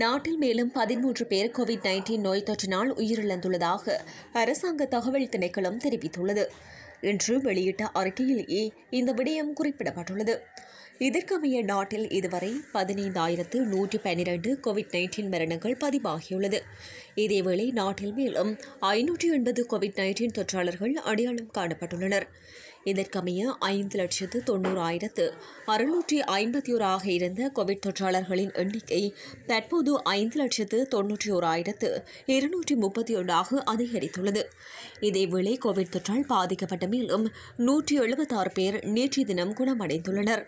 நாட்டில் மேலும் பதிமூன்று பேர் கோவிட் நைன்டீன் நோய் தொற்றினால் உயிரிழந்துள்ளதாக அரசாங்க தகவல் திணைக்களம் தெரிவித்துள்ளது இன்று வெளியிட்ட அறிக்கையிலேயே இந்த விடயம் குறிப்பிடப்பட்டுள்ளது இதற்கமைய நாட்டில் இதுவரை பதினைந்தாயிரத்து நூற்றி பன்னிரண்டு கோவிட் நைன்டீன் மரணங்கள் பதிவாகியுள்ளது இதேவேளை நாட்டில் மேலும் ஐநூற்றி எண்பது கோவிட் நைன்டீன் தொற்றாளர்கள் அடையாளம் காணப்பட்டுள்ளனர் இதற்கமைய ஐந்து லட்சத்து தொண்ணூறாயிரத்து அறுநூற்றி ஐம்பத்தி ஓராக இருந்த கோவிட் தொற்றாளர்களின் எண்ணிக்கை தற்போது ஐந்து லட்சத்து தொன்னூற்றி ஓராயிரத்து இருநூற்றி முப்பத்தி ஒன்றாக அதிகரித்துள்ளது இதேவேளை கோவிட் தொற்றால் பாதிக்கப்பட்ட மேலும் நூற்றி எழுபத்தாறு பேர் நேற்றைய தினம் குணமடைந்துள்ளனர்